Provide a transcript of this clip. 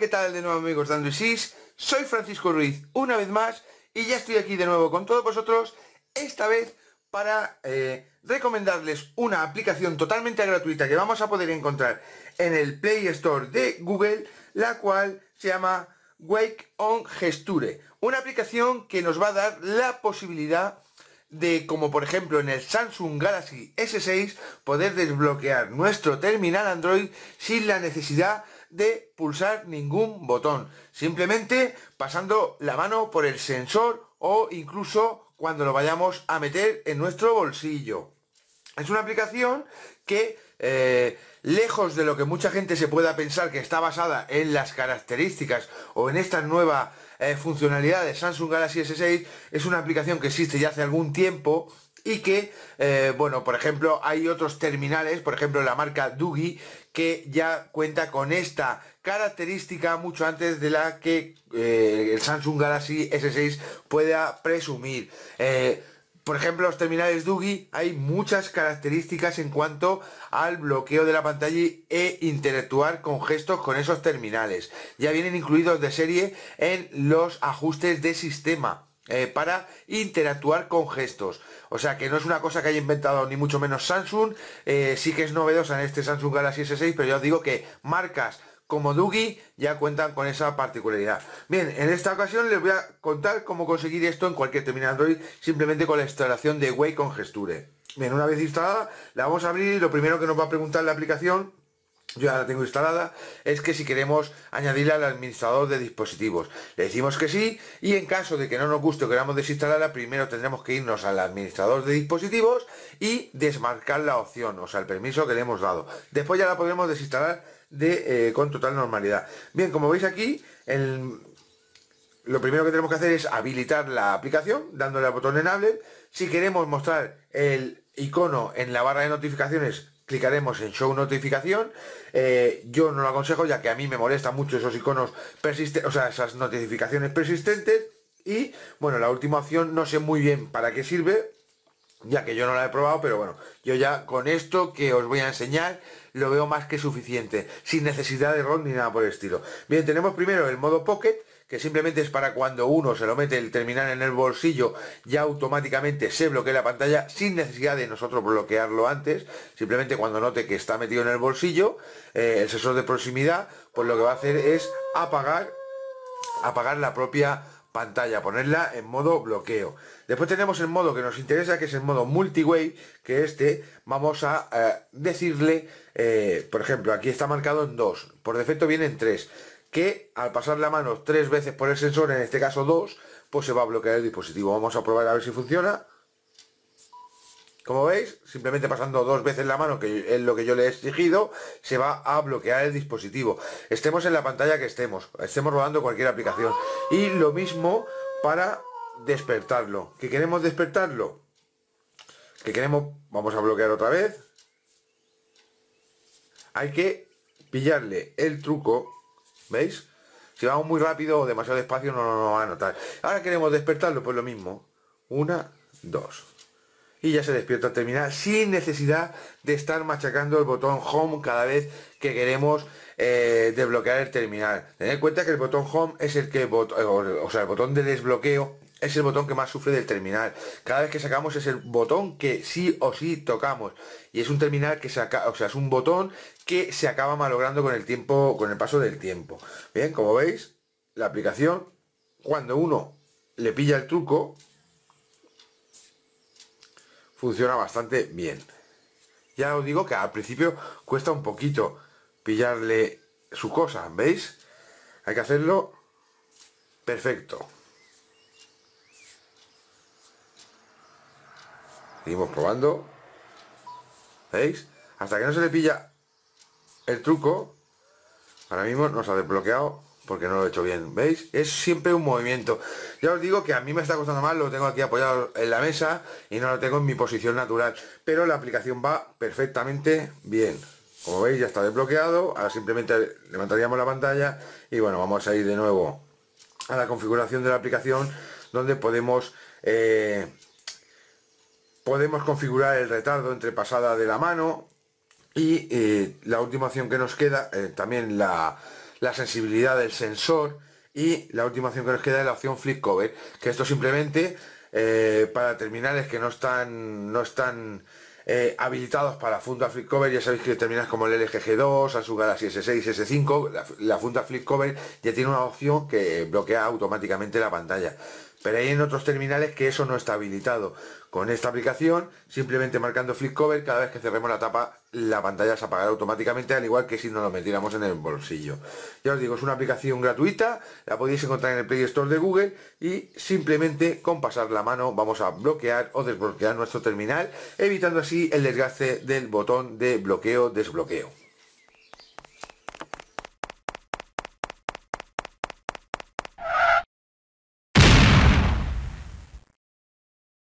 ¿qué tal de nuevo amigos de Android Soy Francisco Ruiz una vez más y ya estoy aquí de nuevo con todos vosotros, esta vez para eh, recomendarles una aplicación totalmente gratuita que vamos a poder encontrar en el Play Store de Google, la cual se llama Wake on Gesture, una aplicación que nos va a dar la posibilidad de, como por ejemplo en el Samsung Galaxy S6, poder desbloquear nuestro terminal Android sin la necesidad de pulsar ningún botón, simplemente pasando la mano por el sensor o incluso cuando lo vayamos a meter en nuestro bolsillo. Es una aplicación que, eh, lejos de lo que mucha gente se pueda pensar que está basada en las características o en esta nueva funcionalidades eh, funcionalidad de Samsung Galaxy S6, es una aplicación que existe ya hace algún tiempo y que, eh, bueno, por ejemplo, hay otros terminales, por ejemplo, la marca Dugi, que ya cuenta con esta característica mucho antes de la que eh, el Samsung Galaxy S6 pueda presumir. Eh, por ejemplo, los terminales Dugi hay muchas características en cuanto al bloqueo de la pantalla e interactuar con gestos con esos terminales. Ya vienen incluidos de serie en los ajustes de sistema. Eh, para interactuar con gestos. O sea que no es una cosa que haya inventado ni mucho menos Samsung, eh, sí que es novedosa en este Samsung Galaxy S6, pero ya os digo que marcas como Dugi ya cuentan con esa particularidad. Bien, en esta ocasión les voy a contar cómo conseguir esto en cualquier terminal Android simplemente con la instalación de Way con Gesture. Bien, una vez instalada, la vamos a abrir y lo primero que nos va a preguntar la aplicación yo ya la tengo instalada, es que si queremos añadirla al administrador de dispositivos. Le decimos que sí y en caso de que no nos guste o queramos desinstalarla, primero tendremos que irnos al administrador de dispositivos y desmarcar la opción, o sea, el permiso que le hemos dado. Después ya la podremos desinstalar de, eh, con total normalidad. Bien, como veis aquí, lo primero que tenemos que hacer es habilitar la aplicación, dándole al botón enable. Si queremos mostrar el icono en la barra de notificaciones, clicaremos en show notificación eh, yo no lo aconsejo ya que a mí me molesta mucho esos iconos persistentes o sea esas notificaciones persistentes y bueno la última opción no sé muy bien para qué sirve ya que yo no la he probado, pero bueno, yo ya con esto que os voy a enseñar lo veo más que suficiente, sin necesidad de ron ni nada por el estilo. Bien, tenemos primero el modo Pocket, que simplemente es para cuando uno se lo mete el terminal en el bolsillo, ya automáticamente se bloquea la pantalla sin necesidad de nosotros bloquearlo antes, simplemente cuando note que está metido en el bolsillo, eh, el sensor de proximidad, pues lo que va a hacer es apagar, apagar la propia pantalla, ponerla en modo bloqueo. Después tenemos el modo que nos interesa, que es el modo multiway, que este vamos a eh, decirle, eh, por ejemplo, aquí está marcado en 2, por defecto viene en 3 que al pasar la mano tres veces por el sensor, en este caso dos, pues se va a bloquear el dispositivo. Vamos a probar a ver si funciona. Como veis, simplemente pasando dos veces la mano, que es lo que yo le he exigido, se va a bloquear el dispositivo. Estemos en la pantalla que estemos, estemos rodando cualquier aplicación. Y lo mismo para despertarlo. ¿Que queremos despertarlo? Que queremos... Vamos a bloquear otra vez. Hay que pillarle el truco ¿Veis? Si vamos muy rápido o demasiado despacio no nos va a notar. Ahora queremos despertarlo, pues lo mismo. Una, dos. Y ya se despierta el terminal sin necesidad de estar machacando el botón Home cada vez que queremos eh, desbloquear el terminal. Tened en cuenta que el botón Home es el que, o sea, el botón de desbloqueo es el botón que más sufre del terminal. Cada vez que sacamos es el botón que sí o sí tocamos. Y es un terminal que acaba o sea, es un botón que se acaba malogrando con el tiempo, con el paso del tiempo. Bien, como veis, la aplicación, cuando uno le pilla el truco, funciona bastante bien. Ya os digo que al principio cuesta un poquito pillarle su cosa, ¿veis? Hay que hacerlo perfecto. Seguimos probando. ¿Veis? Hasta que no se le pilla el truco, ahora mismo nos ha desbloqueado porque no lo he hecho bien. ¿Veis? Es siempre un movimiento. Ya os digo que a mí me está costando más, lo tengo aquí apoyado en la mesa y no lo tengo en mi posición natural. Pero la aplicación va perfectamente bien. Como veis ya está desbloqueado, ahora simplemente levantaríamos la pantalla y bueno, vamos a ir de nuevo a la configuración de la aplicación donde podemos eh, podemos configurar el retardo entre pasada de la mano y eh, la última opción que nos queda, eh, también la, sensibilidad del sensor y la última opción que nos queda es la opción flip cover, que esto simplemente eh, para terminales que no están, no están habilitados para funda flip cover, ya sabéis que terminas como el lgg 2 Samsung Galaxy S6, S5, la, la funda flip cover ya tiene una opción que bloquea automáticamente la pantalla pero hay en otros terminales que eso no está habilitado. Con esta aplicación, simplemente marcando flip cover, cada vez que cerremos la tapa, la pantalla se apagará automáticamente, al igual que si no lo metiéramos en el bolsillo. Ya os digo, es una aplicación gratuita, la podéis encontrar en el Play Store de Google y simplemente con pasar la mano vamos a bloquear o desbloquear nuestro terminal, evitando así el desgaste del botón de bloqueo-desbloqueo.